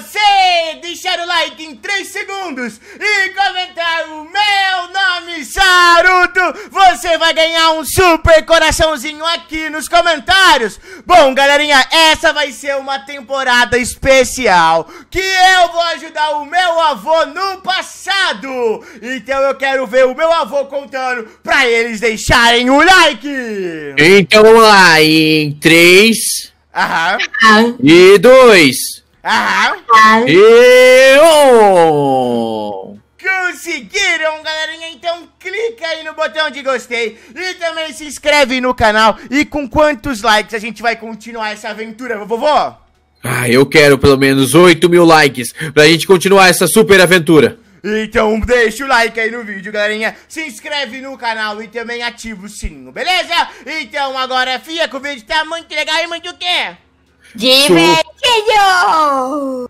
você deixar o like em 3 segundos e comentar o meu nome Saruto, você vai ganhar um super coraçãozinho aqui nos comentários. Bom, galerinha, essa vai ser uma temporada especial que eu vou ajudar o meu avô no passado. Então eu quero ver o meu avô contando pra eles deixarem o like. Então vamos lá, em 3... Aham. E dois. Ah! Eu! Conseguiram, galerinha? Então clica aí no botão de gostei e também se inscreve no canal. E com quantos likes a gente vai continuar essa aventura, vovô? Ah, eu quero pelo menos 8 mil likes pra gente continuar essa super aventura. Então deixa o like aí no vídeo, galerinha. Se inscreve no canal e também ativa o sininho, beleza? Então agora, fia, que o vídeo tá muito legal e muito o quê? Divertido! vídeo!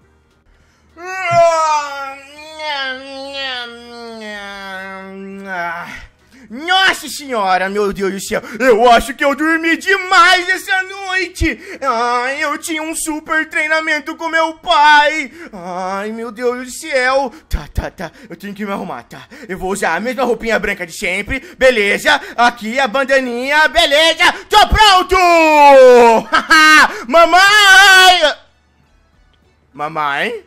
Nossa senhora, meu Deus do céu, eu acho que eu dormi demais essa noite. Ai, eu tinha um super treinamento com meu pai. Ai, meu Deus do céu. Tá, tá, tá, eu tenho que me arrumar, tá? Eu vou usar a mesma roupinha branca de sempre, beleza? Aqui a bandaninha, beleza? Tô pronto! Mamãe! Mamãe?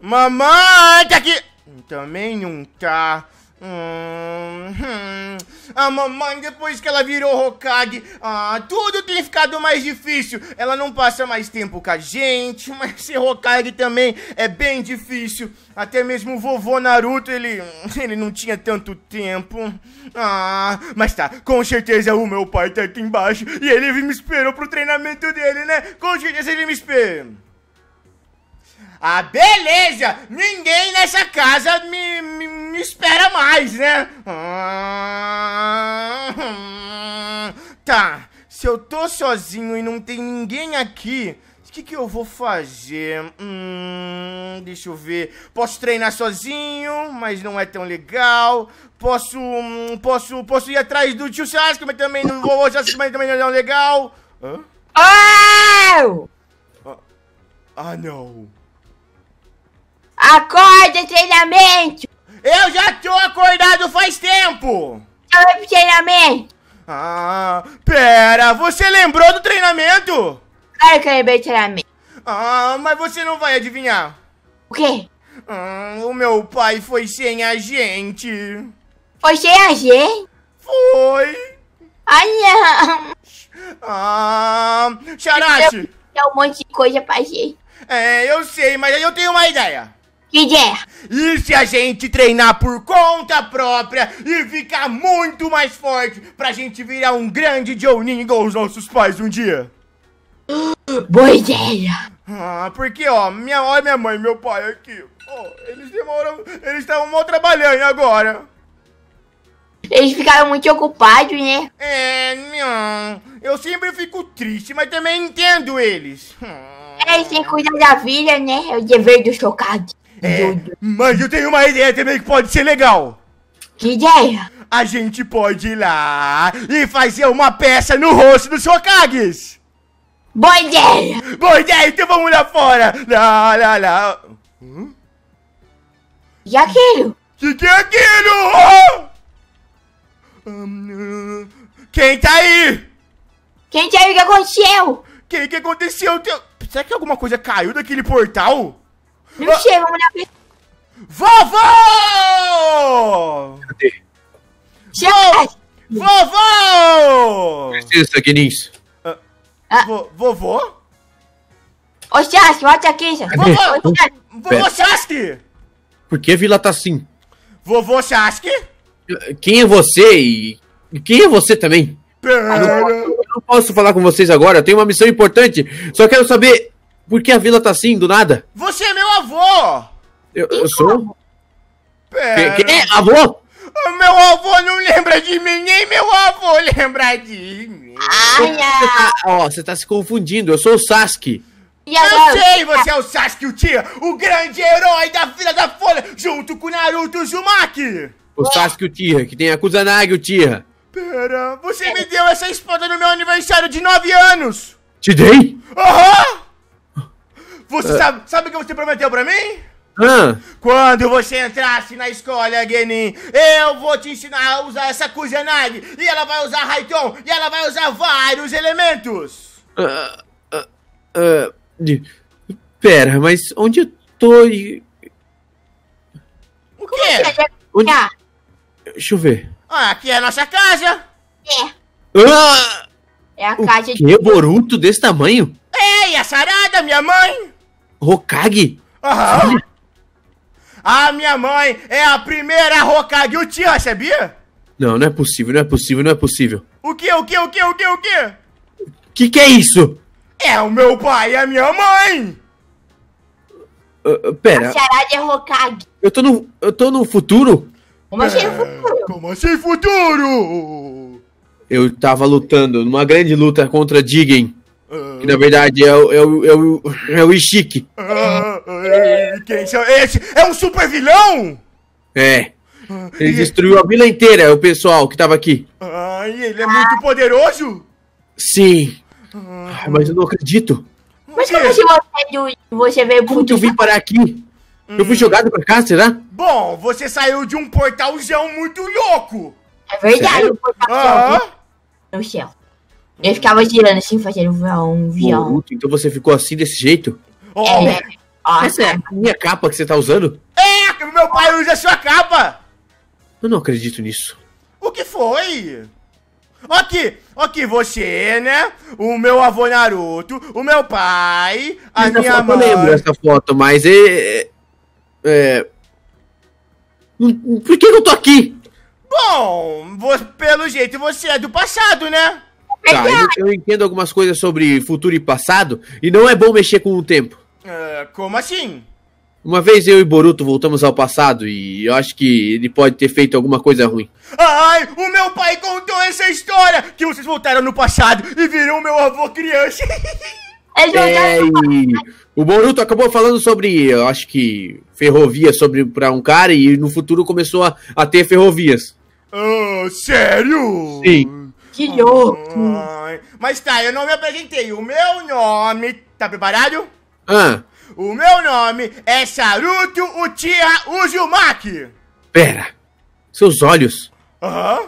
Mamãe, tá aqui! Também não tá. Hum, hum. A mamãe, depois que ela virou Hokage, ah, tudo tem ficado mais difícil. Ela não passa mais tempo com a gente, mas ser Hokage também é bem difícil. Até mesmo o vovô Naruto, ele, ele não tinha tanto tempo. Ah, mas tá, com certeza o meu pai tá aqui embaixo e ele me esperou pro treinamento dele, né? Com certeza ele me esperou. Ah, beleza! Ninguém nessa casa me, me, me espera mais, né? Ah, tá, se eu tô sozinho e não tem ninguém aqui, o que, que eu vou fazer? Hum, deixa eu ver. Posso treinar sozinho, mas não é tão legal. Posso, hum, posso, posso ir atrás do tio Sasuke, mas também não vou, Sasuke, mas também não é tão legal. Hã? Oh! Ah, não. Acorda, treinamento! Eu já tô acordado faz tempo! Vai pro treinamento! Ah, pera, você lembrou do treinamento? Claro que eu lembrei do treinamento. Ah, mas você não vai adivinhar. O quê? Hum, o meu pai foi sem a gente. Foi sem a gente? Foi. Ai, não. Ah, Xarache. Deu um monte de coisa pra gente. É, eu sei, mas aí eu tenho uma ideia. E se a gente treinar por conta própria e ficar muito mais forte pra gente virar um grande Jonin igual os nossos pais um dia? Boa ideia. Ah, porque ó, minha, ó, minha mãe e meu pai aqui. Ó, eles demoram, eles estavam mal trabalhando agora. Eles ficaram muito ocupados, né? É, não. Eu sempre fico triste, mas também entendo eles. É, sem cuidar da vida, né? É o dever do chocado. É, eu... Mas eu tenho uma ideia também que pode ser legal. Que ideia? A gente pode ir lá e fazer uma peça no rosto do Shokages. Boa ideia! Boa ideia, então vamos lá fora! Lá, lá, lá. Hum? E aquilo? Que que é aquilo? Hum, quem tá aí? Quem tá aí? O que aconteceu? Que que aconteceu? Será que alguma coisa caiu daquele portal? Não chega, vamos olhar Vovó! Cadê? Ah. Vo... Vovó! Princesa Guinness. Uh, vovô? Ô, Chasque, bate aqui, Chasque. Vovô, vovô Chasque! Por que a vila tá assim? Vovô Chasque? Quem é você e quem é você também? Pera... Eu não posso falar com vocês agora, eu tenho uma missão importante. Só quero saber por que a vila tá assim, do nada? Você é meu avô! Eu, eu então, sou? Pera. Que, que? É? Avô? O meu avô não lembra de mim, nem meu avô lembra de mim. Ai, você tá, ó, você tá se confundindo, eu sou o Sasuke. Eu sei, você é o Sasuke, o tia, o grande herói da Vila da Folha, junto com Naruto e Uzumaki. O Sasuke, o tia, que tem a Kusanagi, o tia. Pera, você me deu essa espada no meu aniversário de 9 anos. Te dei? Aham! Uhum. Você é. sabe, sabe o que você prometeu pra mim? Quando você entrasse na escola, Genin, eu vou te ensinar a usar essa Kuzenag, e ela vai usar Raiton, e ela vai usar vários elementos. Ah, ah, ah, pera, mas onde eu tô e... O quê? Onde... Deixa eu ver. Ah, aqui é a nossa casa. É. Ah! É a casa de... O Boruto desse tamanho? É, e a Sarada, minha mãe? Hokage? Aham. A minha mãe é a primeira Hokage tio, sabia? Não, não é possível, não é possível, não é possível. O que, o que, o que, o que, o que? Que que é isso? É o meu pai e é a minha mãe! Uh, pera. A Sarada é Hokage. Eu tô no, eu tô no futuro? Como assim é... futuro? Como assim futuro? Eu tava lutando numa grande luta contra Jigen. Que na verdade é o, é o, é o, é o Ishiki. Ah, quem é esse? É um super vilão? É. Ele destruiu a vila inteira, o pessoal que tava aqui. Ah, e ele é muito poderoso? Sim. Ah, mas eu não acredito. Mas como que você, você veio Como que eu vim parar aqui? Eu fui hum. jogado pra cá, será? Bom, você saiu de um portalzão muito louco. É verdade, um portalzão ah. no céu. Eu ficava girando assim, fazendo um vião. então você ficou assim desse jeito? é. Essa né? é a minha capa que você tá usando? É, meu pai usa a sua capa! Eu não acredito nisso. O que foi? Ok, ok, você, né? O meu avô Naruto, o meu pai, a essa minha mãe. Eu lembro essa foto, mas é. É. é hum, hum, por que eu tô aqui? Bom, pelo jeito você é do passado, né? É tá, eu, entendo algumas coisas sobre futuro e passado, e não é bom mexer com o tempo. Uh, como assim? Uma vez eu e Boruto voltamos ao passado e eu acho que ele pode ter feito alguma coisa ruim. Ai, o meu pai contou essa história! Que vocês voltaram no passado e viram meu avô criança. É, é e... O Boruto acabou falando sobre, eu acho que, ferrovia sobre pra um cara e no futuro começou a, a ter ferrovias. Oh, sério? Sim. Que louco! Mas tá, eu não me apresentei. O meu nome. Tá preparado? Ah. O meu nome é Charuto Uchiha Uzumaki. Pera. Seus olhos. Aham.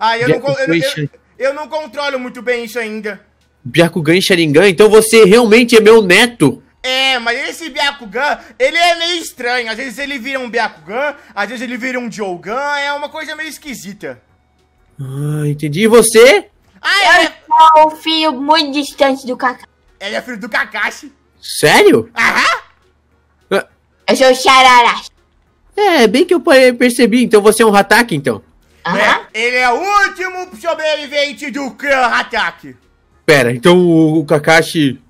Ah, eu não, eu, eu, eu, não controlo muito bem isso ainda. Byakugan Sharingan? É então você realmente é meu neto? É, mas esse Byakugan, ele é meio estranho. Às vezes ele vira um Byakugan, às vezes ele vira um Jougan. É uma coisa meio esquisita. Ah, entendi. E você? Ah, eu é... sou um filho muito distante do Kakashi. Ele é filho do Kakashi. Sério? Aham. Eu sou o Xararashi. É, bem que eu percebi. Então você é um Hatake, então? Aham. É, ele é o último sobrevivente do clã Hatake. Pera, então o, o Kakashi...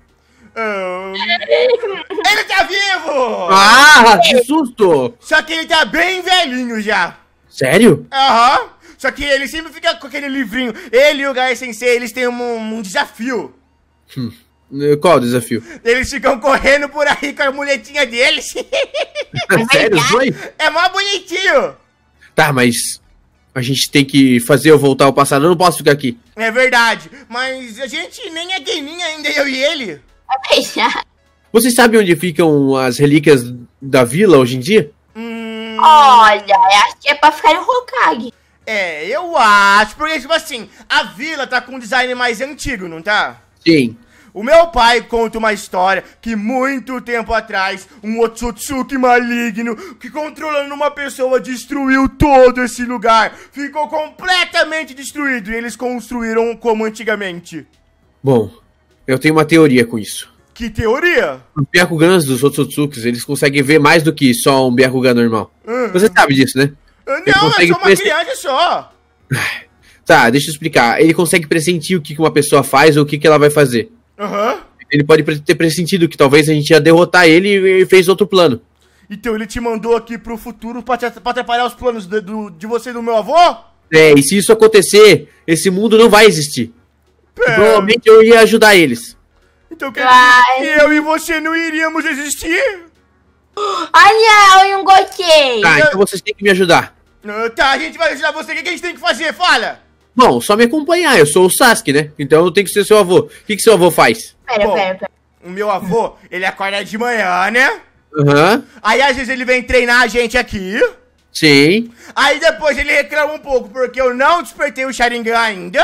Um... Ah, ele tá vivo! Ah, que susto! Só que ele tá bem velhinho já. Sério? Aham. Só que ele sempre fica com aquele livrinho. Ele e o Gai Sensei, eles têm um, um desafio. Hum. Qual o desafio? Eles ficam correndo por aí com a muletinha deles. É sério, os É mó bonitinho. Tá, mas a gente tem que fazer eu voltar ao passado. Eu não posso ficar aqui. É verdade, mas a gente nem é gaminha ainda, eu e ele. Você sabe onde ficam as relíquias da vila hoje em dia? Hum... Olha, acho que é pra ficar no Hokage. É, eu acho, porque, tipo assim, a vila tá com um design mais antigo, não tá? Sim. O meu pai conta uma história que muito tempo atrás, um Otsutsuki maligno, que controlando uma pessoa, destruiu todo esse lugar. Ficou completamente destruído e eles construíram como antigamente. Bom, eu tenho uma teoria com isso. Que teoria? Os Byakugans dos Otsutsukis, eles conseguem ver mais do que só um Byakugan normal. Uhum. Você sabe disso, né? não, eu é sou só uma criança só. Tá, deixa eu explicar. Ele consegue pressentir o que uma pessoa faz ou o que ela vai fazer. Aham. Uhum. Ele pode ter pressentido que talvez a gente ia derrotar ele e fez outro plano. Então ele te mandou aqui pro futuro pra, atrapalhar os planos de, do, de você e do meu avô? É, e se isso acontecer, esse mundo não vai existir. Pera. Provavelmente eu ia ajudar eles. Então quer dizer que eu e você não iríamos existir? Olha, eu engoquei. Tá, então vocês têm que me ajudar. Tá, a gente vai ajudar você. O que a gente tem que fazer? Fala! Bom, só me acompanhar. Eu sou o Sasuke, né? Então eu tenho que ser seu avô. O que, que seu avô faz? Pera, Bom, pera, pera. O meu avô, ele acorda de manhã, né? Aham. Uhum. Aí às vezes ele vem treinar a gente aqui. Sim. Aí depois ele reclama um pouco porque eu não despertei o Sharingan ainda.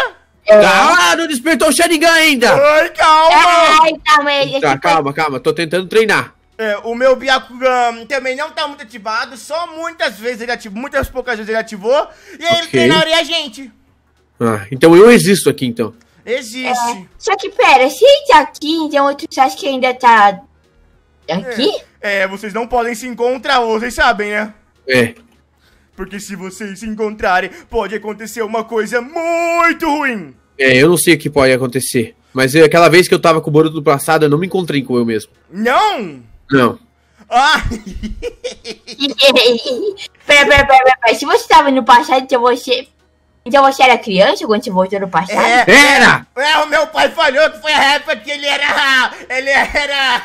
Ah, não despertou o Sharingan ainda! É, ai, calma! Ai, calma, ele... Tá, calma, calma. Tô tentando treinar. É, o meu Byakugan também não tá muito ativado, só muitas vezes ele ativou, muitas poucas vezes ele ativou, e okay. ele treinaria a gente. Ah, então eu existo aqui então. Existe. É, só que pera, se tá aqui, então você acha que ainda tá aqui? É, é, vocês não podem se encontrar, vocês sabem, né? É. Porque se vocês se encontrarem, pode acontecer uma coisa muito ruim. É, eu não sei o que pode acontecer. Mas eu, aquela vez que eu tava com o Boruto do passado, eu não me encontrei com eu mesmo. Não! Não. Ah! pera, pera, pera, pera. Se você estava no passado, então você. Então você era criança quando você voltou no passado? É, é era! É, o meu pai falhou que foi a época que ele era. Ele era.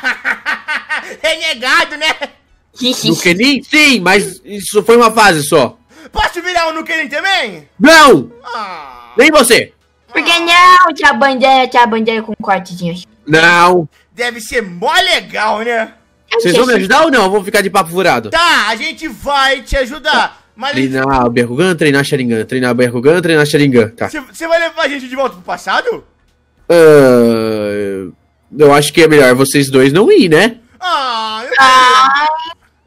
renegado, né? No Nukenin? Sim, mas isso foi uma fase só. Posso virar um Nukenin também? Não! Ah. Nem você! Por que não? Tinha bandeira, tinha bandeira com cortezinho. Não! Deve ser mó legal, né? Vocês vão me ajudar ou não? Eu vou ficar de papo furado. Tá, a gente vai te ajudar. Mas treinar o Berrugan, treinar Sharingan, treinar o Berrugan, treinar Sharingan, tá. Você vai levar a gente de volta pro passado? Uh, eu acho que é melhor vocês dois não ir, né? Ah,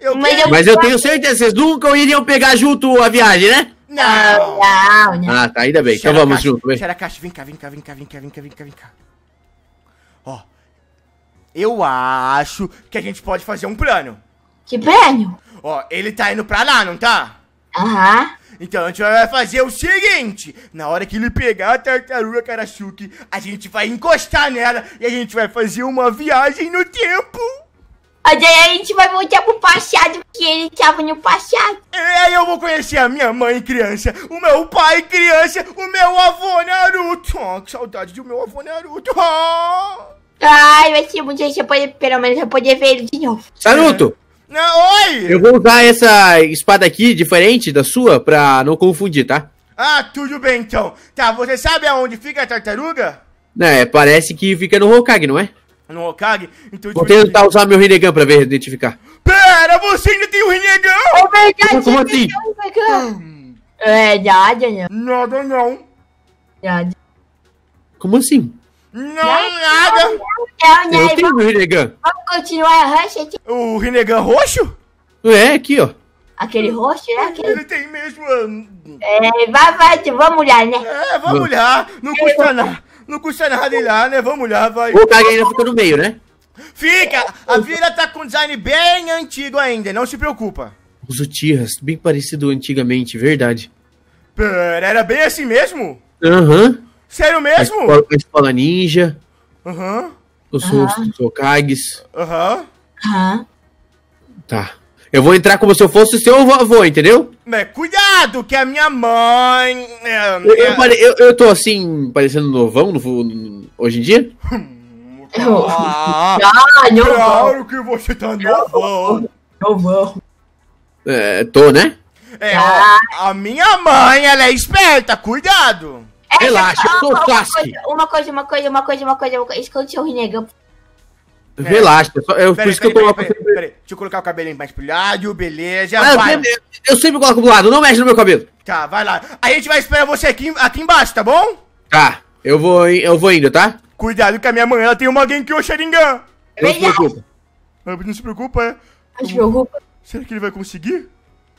eu, ah, mas, eu, tenho certeza, vocês nunca iriam pegar junto a viagem, né? Não, não, não. Ah, tá, ainda bem. então vamos junto. Xarakashi, vem cá, vem cá, vem cá, vem cá, vem cá, vem cá, vem cá. Ó, eu acho que a gente pode fazer um plano. Que plano? Ó, ele tá indo pra lá, não tá? Aham. Uhum. Então a gente vai fazer o seguinte: na hora que ele pegar a tartaruga Karasuki, a gente vai encostar nela e a gente vai fazer uma viagem no tempo. Aí a gente vai voltar pro passado que ele tava no passado. É, eu vou conhecer a minha mãe criança, o meu pai criança, o meu avô Naruto. Oh, que saudade do meu avô Naruto. Oh. Ai, vai ser muito gente pode pelo menos eu poder ver ele de novo. Tá Naruto! Não, oi! Eu vou usar essa espada aqui, diferente da sua, pra não confundir, tá? Ah, tudo bem então. Tá, você sabe aonde fica a tartaruga? É, parece que fica no Hokage, não é? No Hokage? Então, vou tipo assim- tentar usar meu Rinnegan pra ver, identificar. Pera, você ainda tem o um Rinnegan? Oh, Como assim? É, nada não. Nada não. Nada. Como assim? Não, né? nada! É o Eu tenho o Rinnegan. Vamos continuar a rush. aqui. O Rinnegan roxo? É, aqui, ó. Aquele roxo, né? aquele. Ele tem mesmo. É, vai, vai, tipo, vamos olhar, né? É, vamos olhar. Não custa nada. Não custa nada ir lá, né? Vamos olhar, vai. O cara ainda fica no meio, né? Fica! A vila tá com um design bem antigo ainda, não se preocupa. Os Utihas, bem parecido antigamente, verdade. Pera, era bem assim mesmo? Aham. Uhum. Sério mesmo? A escola, a escola ninja. Aham. Uhum. Os uhum. rostos dos Aham. Aham. Tá. Eu vou entrar como se eu fosse seu avô, entendeu? Mas cuidado, que a minha mãe. É, eu, eu, é. pare... eu, eu, tô assim, parecendo novão no, no... hoje em dia? ah, claro que você tá novão. Novão. É, tô, né? É, a, ah. a minha mãe, ela é esperta, cuidado. É, Relaxa, eu sou o Sasuke. Uma coisa, uma coisa, uma coisa, uma coisa, uma coisa. Esconde seu Rinnegan. É. Relaxa, por isso que eu tô lá. Peraí, deixa eu colocar o cabelinho mais pro beleza. Ah, vai. Eu, sempre, coloco pro lado, não mexe no meu cabelo. Tá, vai lá. A gente vai esperar você aqui, aqui embaixo, tá bom? Tá, eu vou, eu vou indo, tá? Cuidado que a minha mãe ela tem uma Genkyo Sharingan. Não se preocupa. Ah, não se preocupa, é? Não se preocupa. Será que ele vai conseguir?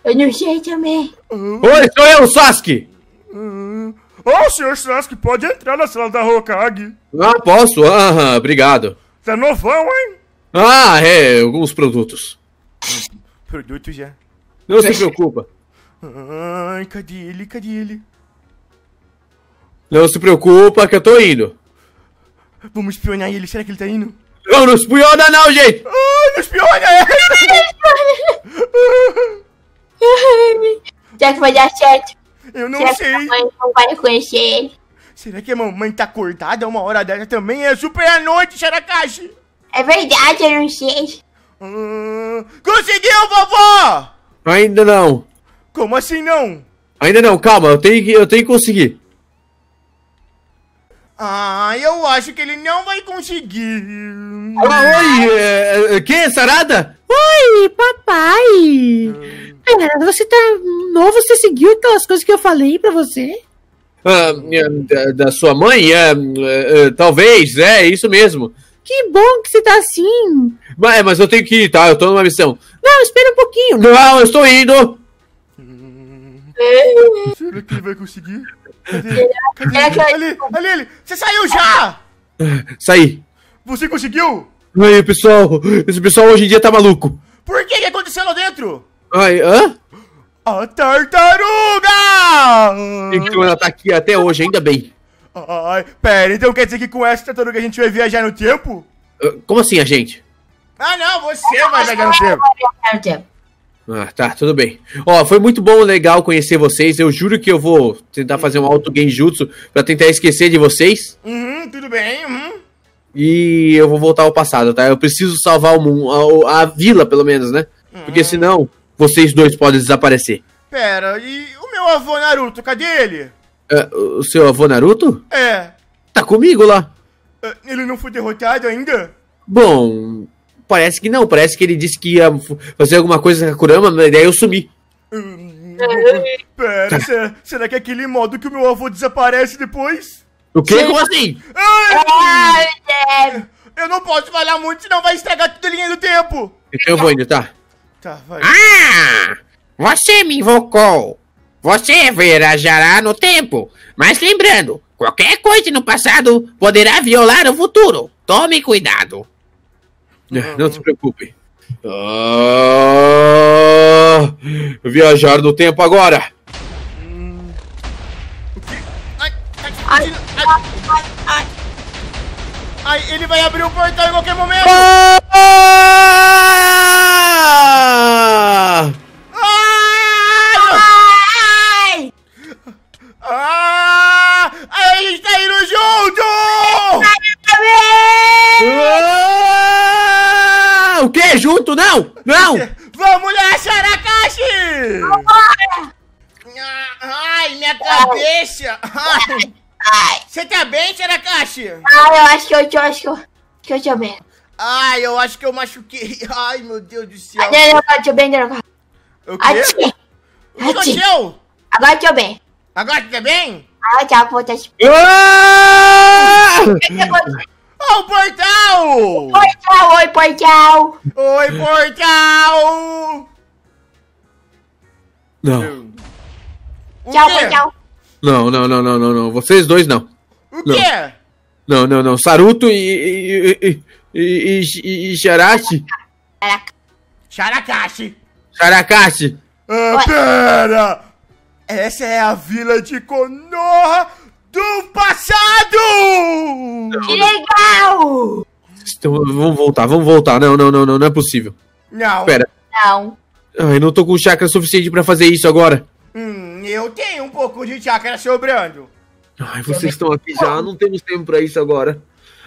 Eu não sei também. Ah. Oi, sou eu, Sasuke. Uhum oh, o senhor que pode entrar na sala da Hokage. Ah, posso? Aham, obrigado. Tá novão, hein? Ah, é, alguns produtos. Produtos já. Não se preocupa. Ai, cadê ele? Cadê ele? Não se preocupa que eu tô indo. Vamos espionar ele. Será que ele tá indo? Não, não espiona não, gente! Ai, não espiona! É já que vai dar certo. Eu não Será sei. Que a mamãe não vai conhecer ele. Será que a mamãe tá acordada uma hora dessa também? É super à noite, Sharakashi. É verdade, eu não sei. Hum, conseguiu, vovó? Ainda não. Como assim não? Ainda não, calma, eu tenho que, eu tenho que conseguir. Ah, eu acho que ele não vai conseguir. Oi, é, é, que, é Sarada? Oi, papai. Você você tá novo? você seguiu aquelas coisas que eu falei para você? Ah, é, da, da, sua mãe? É, é, talvez, é, isso mesmo. Que bom que você tá assim. Mas, mas eu tenho que ir, tá? Eu tô numa missão. Não, espera um pouquinho. Não, eu estou indo. Será que ele vai conseguir? Cadê? Cadê? ali, ali, ali, você saiu já! Saí. Você conseguiu? Aí, pessoal, esse pessoal hoje em dia tá maluco. Por que, que aconteceu lá dentro? Ai, hã? A tartaruga! então ela tá aqui até hoje, ainda bem. Ai, pera, então quer dizer que com essa tartaruga a gente vai viajar no tempo? como assim, a gente? Ah, não, você vai viajar no tempo. Ah, tá, tudo bem. Ó, foi muito bom, legal conhecer vocês. Eu juro que eu vou tentar fazer um auto genjutsu pra tentar esquecer de vocês. Uhum, tudo bem, uhum. E eu vou voltar ao passado, tá? Eu preciso salvar o mundo, a, a vila, pelo menos, né? Porque uhum. senão vocês dois podem desaparecer. Pera, e o meu avô Naruto, cadê ele? É, o seu avô Naruto? É. Tá comigo lá. É, ele não foi derrotado ainda? Bom, parece que não. Parece que ele disse que ia fazer alguma coisa com a Kurama, mas daí eu sumi. Hum, hum, hum, pera, será, será que é aquele modo que o meu avô desaparece depois? O quê? Sim. Como assim? Ai, é. eu não posso falar muito, senão vai estragar tudo a linha do tempo. Então eu vou indo, tá? Tá, vai. Ah! Você me invocou! Você viajará no tempo, mas lembrando, qualquer coisa no passado poderá violar o futuro. Tome cuidado. Não, é, ah. não se preocupe. Ah, viajar no tempo agora. Ai, ai, ai, ai, ele vai abrir o portal em qualquer momento. Ah! noite, então, eu acho que eu, que eu te amei. Ai, eu acho que eu machuquei. Ai, meu Deus do céu. Agora te amei, agora. O quê? O que aconteceu? Agora te amei. Agora te amei? Agora te amei, vou te o portal! O portal, oi, portal! Oi, portal! Não. Tchau, portal! Não, não, não, não, não, não. Vocês dois não. O não. quê? Não, não, não. Saruto e. e. e. e. e Sharashi. Sharakashi. Sharakashi. Ah, pera! Essa é a vila de Konoha do passado! Que legal! Então, vamos voltar, vamos voltar. Não, não, não, não, não é possível. Não. Pera. Não. Ai, não tô com chakra suficiente para fazer isso agora. Hum, eu tenho um pouco de chakra sobrando. Ai, vocês estão aqui já, não temos tempo para isso agora.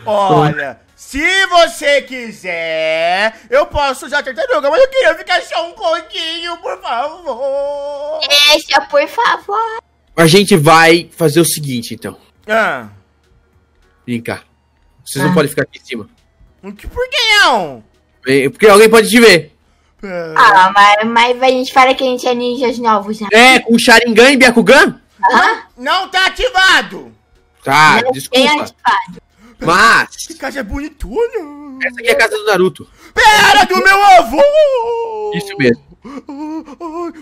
Olha, se você quiser, eu posso usar tartaruga, mas eu queria ficar só um pouquinho, por favor. Deixa, por favor. A gente vai fazer o seguinte, então. Ah. Vem cá. Vocês ah. não podem ficar aqui em cima. Por que não? Porque alguém pode te ver. Ah. ah, mas, mas a gente fala que a gente é ninjas novos, né? É, com Sharingan e Byakugan? Hã? Não tá ativado! Tá, não desculpa. ativado. Mas. Que casa é bonitona! Essa aqui é a casa do Naruto. Pera do meu avô! Isso mesmo.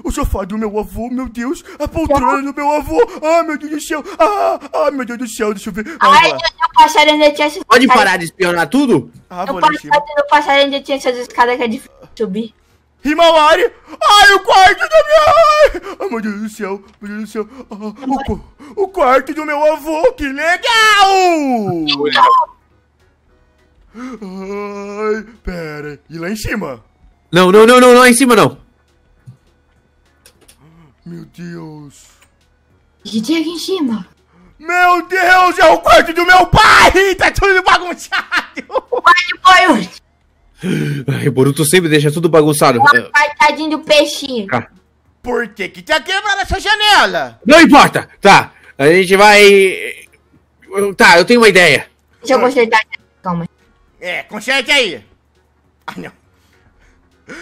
O sofá do meu avô, meu Deus! A poltrona do meu avô! Ah, meu Deus do céu! Ah, ah meu Deus do céu, deixa eu ver. Ah, Ai, o passarinho tinha essas Pode parar de espionar tudo? Ah, o passarinho tinha essas escadas que é difícil subir. Himawari! Ai, o quarto da minha... Ai, oh, meu Deus do céu, meu Deus do céu. Oh, o, o quarto do meu avô, que legal! Ai, pera. E lá em cima? Não, não, não, não, lá é em cima não. Meu Deus. O que tinha aqui em cima? Meu Deus, é o quarto do meu pai! Tá tudo bagunçado! Pai de boy! Ai, o Boruto sempre deixa tudo bagunçado. Coitadinho do peixinho. Ah. Por que que tá quebrando essa janela? Não importa. Tá, a gente vai... Tá, eu tenho uma ideia. Deixa eu consertar. Calma. É, conserte aí. Ah, não.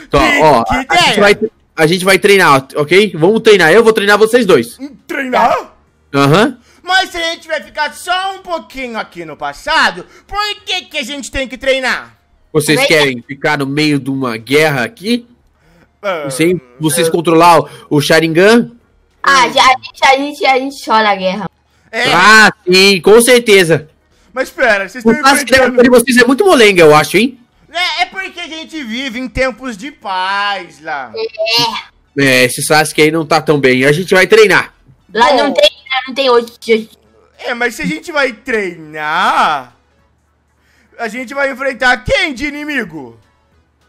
Então, que, ó, que a, gente vai, a, gente vai, treinar, ok? Vamos treinar. Eu vou treinar vocês dois. Treinar? Aham. Uhum. Mas se a gente vai ficar só um pouquinho aqui no passado, por que, que a gente tem que treinar? Vocês querem ficar no meio de uma guerra aqui? Ah, Sem vocês controlar o, o Sharingan? Ah, a gente, a, gente, a gente chora a guerra. É. Ah, sim, com certeza. Mas espera, vocês estão entendendo... de vocês é muito molenga, eu acho, hein? É, é porque a gente vive em tempos de paz lá. É. É, esse Sasuke aí não tá tão bem. A gente vai treinar. Lá Bom. não tem, lá não tem hoje. É, mas se a gente vai treinar... A gente vai enfrentar quem de inimigo?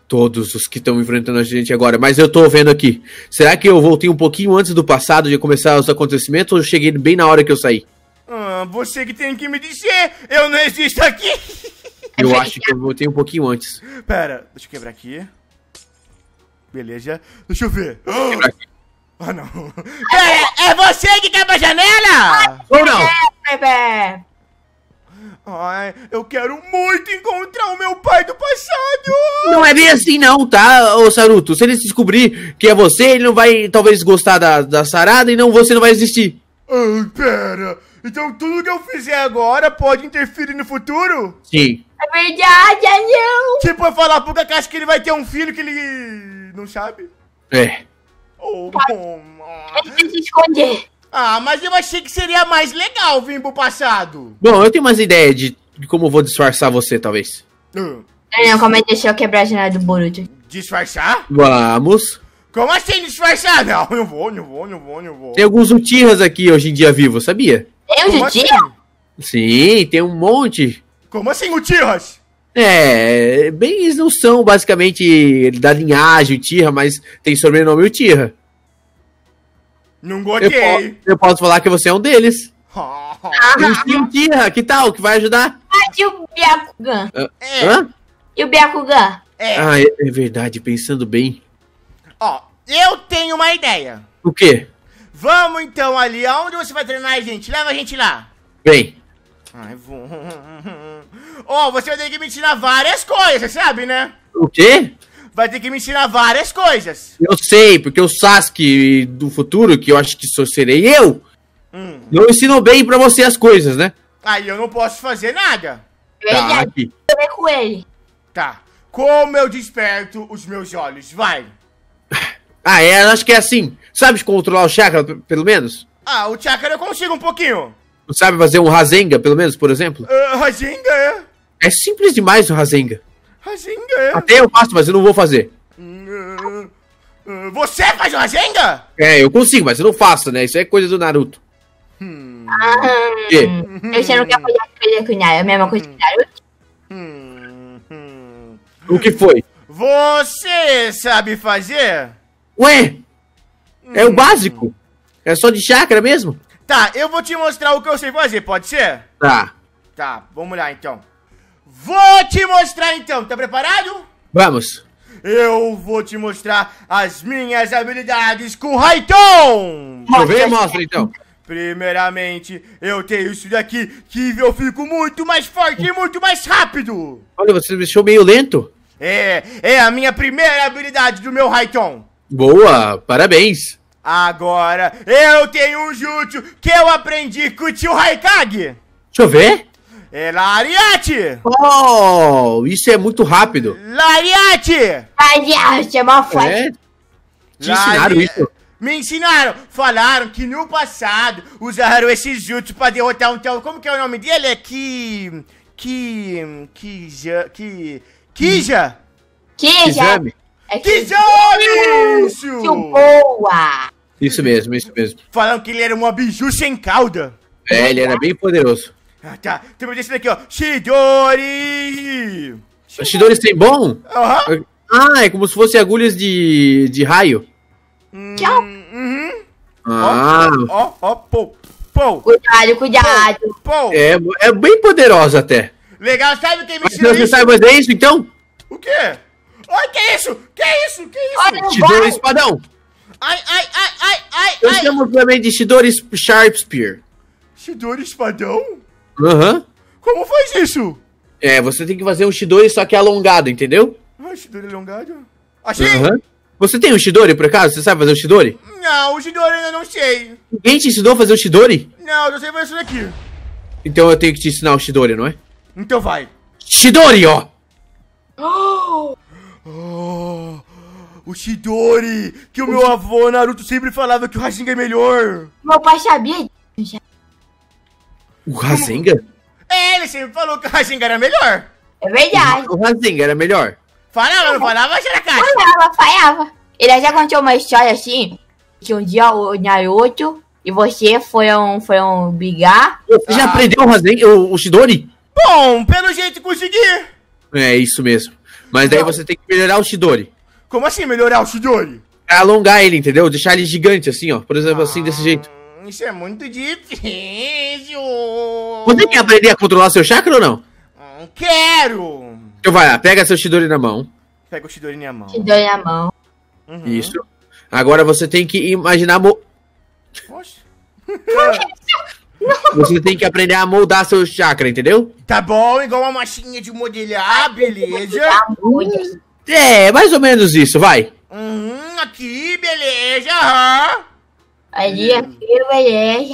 Todos os que estão enfrentando a gente agora, mas eu tô vendo aqui. Será que eu voltei um pouquinho antes do passado de começar os acontecimentos ou eu cheguei bem na hora que eu saí? Ah, você que tem que me dizer, eu não existo aqui! Eu acho que eu voltei um pouquinho antes. Pera, deixa eu quebrar aqui. Beleza. Deixa eu ver. Quebrar aqui. Ah, não. é você que quebra a janela? Ou não? É, bebê. Ai, eu quero muito encontrar o meu pai do passado! Não é bem assim não, tá, ô Saruto? Se ele descobrir que é você, ele não vai talvez gostar da, da sarada e não você não vai existir. Ai, pera! Então tudo que eu fizer agora pode interferir no futuro? Sim. É verdade, anão! Tipo, falar pro Kakashi que ele vai ter um filho que ele não sabe? É. Oh, bom. Ele tem que esconder. Ah, mas eu achei que seria mais legal vir pro passado. Bom, eu tenho umas ideias de, de como eu vou disfarçar você, talvez. Hum. É, não, como é aí, deixa é eu quebrar a janela do Boruto. Disfarçar? Vamos. Como assim disfarçar? Não, não vou, não vou, não vou, não vou. Tem alguns utiras aqui hoje em dia vivo, sabia? Tem um assim? Uchiha? Sim, tem um monte. Como assim utiras? É, bem, eles não são basicamente da linhagem utira, mas tem sobrenome utira. Não gostei. Eu, eu, posso falar que você é um deles. Ah. o Shinkiha, que tal? Que vai ajudar? Ah, e o Byakugan? Ah, é. Hã? E o Byakugan? É. Ah, é, é verdade, pensando bem. Ó, eu tenho uma ideia. O quê? Vamos então ali, aonde você vai treinar a gente? Leva a gente lá. Bem. Ai, vou. Ó, oh, você vai ter que me ensinar várias coisas, sabe, né? O quê? vai ter que me ensinar várias coisas. Eu sei, porque o Sasuke do futuro, que eu acho que só serei eu, hum. não ensinou bem para você as coisas, né? Aí eu não posso fazer nada. Tá, aqui. com ele. Tá. Como eu desperto os meus olhos? Vai. Ah, é, acho que é assim. Sabe controlar o chakra, pelo menos? Ah, o chakra eu consigo um pouquinho. Sabe fazer um Rasenga, pelo menos, por exemplo? Uh, Rasenga é? É simples demais o Rasenga. Rasengan. Até eu faço, mas eu não vou fazer. Você faz Rasengan? É, eu consigo, mas eu não faço, né? Isso é coisa do Naruto. Hum. Ah, eu já não quero fazer coisa com Naruto, é a mesma coisa que Naruto. Hum, O que foi? Você sabe fazer? Ué! É o básico? É só de chakra mesmo? Tá, eu vou te mostrar o que eu sei fazer, pode ser? Tá. Tá, vamos lá então. Vou te mostrar então, tá preparado? Vamos! Eu vou te mostrar as minhas habilidades com Raiton! Deixa eu ver e mostra então! Primeiramente, eu tenho isso daqui que eu fico muito mais forte e muito mais rápido! Olha, você me deixou meio lento! É, é a minha primeira habilidade do meu Raiton! Boa, parabéns! Agora eu tenho um jutsu que eu aprendi com o tio Raikage! Deixa eu ver! É, Lariate! Oh, isso é muito rápido. Lariate! Lariate, é uma foda! É? Te Lari... ensinaram isso? Me ensinaram. Falaram que no passado usaram esses jutsu pra derrotar um tal... Como que é o nome dele? É que... Que... Kija... Que... Kija? Kija! É Kijame, isso! Boa! Isso mesmo, isso mesmo. Falaram que ele era uma biju sem cauda. É, ele era bem poderoso. Ah, tá. Temos esse daqui, ó. Shidori! Shidori, Shidori bom? Aham. Uhum. Ah, é como se fosse agulhas de, de raio. Hum, Tchau. Uhum. Ah. Ó, ó, pô, pô. Cuidado, cuidado. Pô. É, é bem poderosa até. Legal, sabe quem me ensinou isso? Você sabe fazer isso, então? O quê? Oi, que é isso? Que é isso? Que isso? Olha, Shidori espadão. Ai, ai, ai, ai, ai, Eu chamo também de Shidori Sharp Spear. Shidori espadão? Aham. Uhum. Como faz isso? É, você tem que fazer um Shidori só que alongado, entendeu? Ah, Shidori alongado? Achei! Uhum. Você tem um Shidori, por acaso? Você sabe fazer o Shidori? Não, o Shidori ainda não sei. Ninguém te ensinou a fazer o Shidori? Não, eu sei fazer isso daqui. Então eu tenho que te ensinar o Shidori, não é? Então vai. Shidori, ó! Oh! oh o Shidori! Que o, o meu avô Naruto sempre falava que o Rasengan é melhor! Meu pai sabia disso, o Rasengan? É, ele sempre falou que o Rasengan era melhor. É verdade. O Rasengan era melhor. Falava, não falava, Xeracate? Falava, falava. Ele já contou uma história assim, que um dia o Naruto e você foram, foram brigar. Você já aprendeu o Rasengan, o, o Shidori? Bom, pelo jeito consegui. É, isso mesmo. Mas daí você tem que melhorar o Shidori. Como assim melhorar o Shidori? Alongar ele, entendeu? Deixar ele gigante, assim, ó. Por exemplo, ah. assim, desse jeito. Isso é muito difícil. Você quer aprender a controlar seu chakra ou não? Hum, quero. Então vai lá, pega seu Shidori na mão. Pega o Shidori na mão. Shidori na mão. Uhum. Isso. Agora você tem que imaginar. Mo... Poxa. Você tem que aprender a moldar seu chakra, entendeu? Tá bom, igual uma machinha de modelar, ah, beleza. É, mais ou menos isso, vai. Uhum, aqui, beleza. Uhum. Ali, aquilo, é.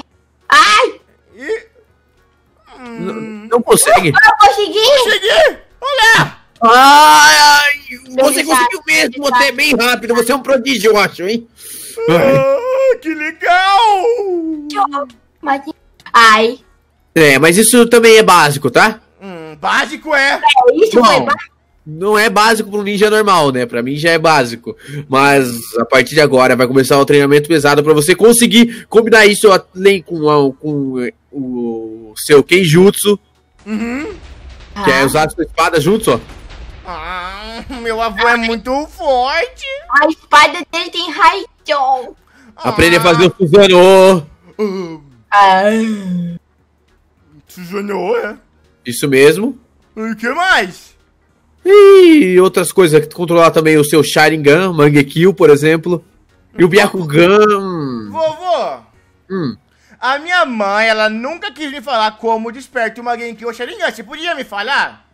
Ai! E... Não, hum. não consegue. não consegui! Consegui! Olha! Ai, ai, você conseguiu mesmo, você é bem rápido, você é um prodígio, eu acho, hein? Ah, que legal! Ai. É, mas isso também é básico, tá? Hum, básico é. é isso Bom, foi básico não é básico para um ninja normal, né? Para mim já é básico. Mas a partir de agora vai começar um treinamento pesado para você conseguir combinar isso nem com, a, com o seu Kenjutsu. Uhum. Que é ah. é usar a sua espada junto, ó. Ah, meu avô é muito forte. A espada dele tem raio. Aprende ah. a fazer o Suzano. Ah. Suzano, ah. ah. é? Isso mesmo. E o que mais? E outras coisas, controlar também o seu Sharingan, Mangekyou, por exemplo. E o Byakugan. Vovô! Hum. A minha mãe, ela nunca quis me falar como desperta uma Genkyou Sharingan. Você podia me falar?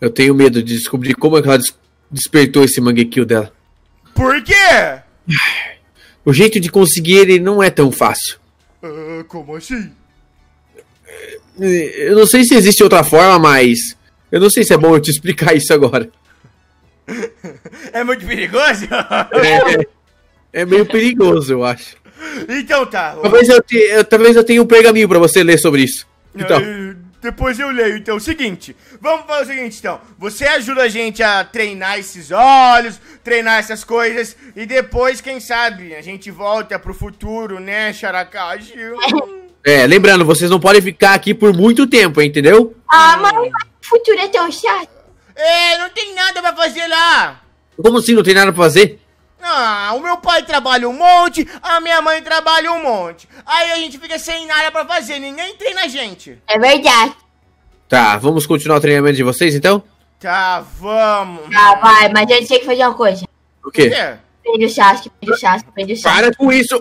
Eu tenho medo de descobrir como é que ela des despertou esse Mangekyou dela. Por quê? O jeito de conseguir ele não é tão fácil. Uh, como assim? Eu não sei se existe outra forma, mas eu não sei se é bom eu te explicar isso agora. É muito perigoso? É, é meio perigoso, eu acho. Então tá. Talvez eu, te, eu, talvez eu tenha um pergaminho para você ler sobre isso. Então. Depois eu leio, então. Seguinte, vamos fazer o seguinte, então. Você ajuda a gente a treinar esses olhos, treinar essas coisas, e depois, quem sabe, a gente volta pro futuro, né, Xaracaju? É, lembrando, vocês não podem ficar aqui por muito tempo, entendeu? Ah, mas futuro é tão chato. É, não tem nada pra fazer lá. Como assim não tem nada pra fazer? Ah, o meu pai trabalha um monte, a minha mãe trabalha um monte. Aí a gente fica sem nada pra fazer, ninguém treina a gente. É verdade. Tá, vamos continuar o treinamento de vocês então? Tá, vamos. Tá, vai, mas a gente tem que fazer uma coisa. O quê? Prende o chasque, prende o chasque, prende o chasque. Para com isso!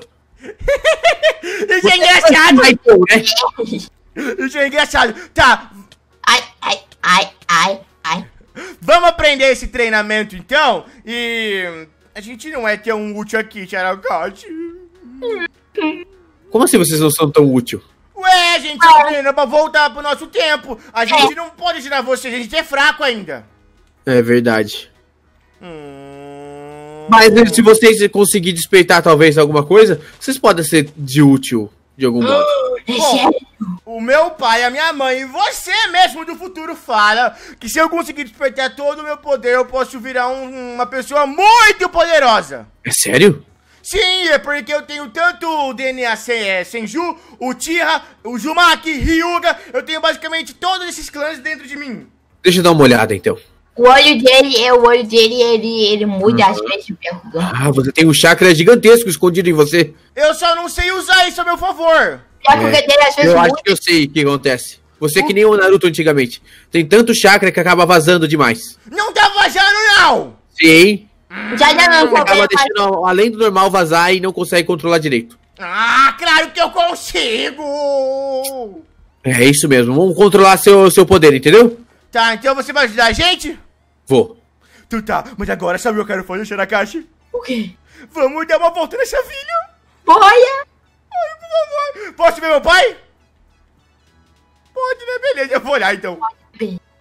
isso é engraçado! É né? Isso é engraçado! Tá, Ai, ai, ai. Vamos aprender esse treinamento então? E. A gente não é tão útil aqui, Xaracote. Como assim vocês não são tão útil? Ué, gente, menina, pra voltar pro nosso tempo. A é. gente não pode tirar vocês, a gente é fraco ainda. É verdade. Hum... Mas se vocês conseguirem despertar talvez alguma coisa, vocês podem ser de útil de algum modo. Bom, é. o meu pai, a minha mãe e você mesmo do futuro fala que se eu conseguir despertar todo o meu poder, eu posso virar um, uma pessoa muito poderosa. É sério? Sim, é porque eu tenho tanto o DNA Senju, é, o Tira, o Jumaki, Ryuga, eu tenho basicamente todos esses clãs dentro de mim. Deixa eu dar uma olhada então. O olho dele, é o olho dele, ele, ele muda uhum. às vezes Ah, você tem um chakra gigantesco escondido em você. Eu só não sei usar isso a meu favor. É. Dele, eu acho que eu sei o que acontece. Você é que nem o Naruto antigamente. Tem tanto chakra que acaba vazando demais. Não tá vazando, não! Sim. Já já não, Você acaba deixando além do normal vazar e não consegue controlar direito. Ah, claro que eu consigo! É isso mesmo. Vamos controlar seu, seu poder, entendeu? Tá, então você vai ajudar a gente? Vou. Tu tá, mas agora sabe o que eu quero fazer, Shinakashi? O quê? Vamos dar uma volta nessa vila! Boia! Ai, por favor! Posso ver meu pai? Pode, né? Beleza, eu vou olhar então. Pode ver.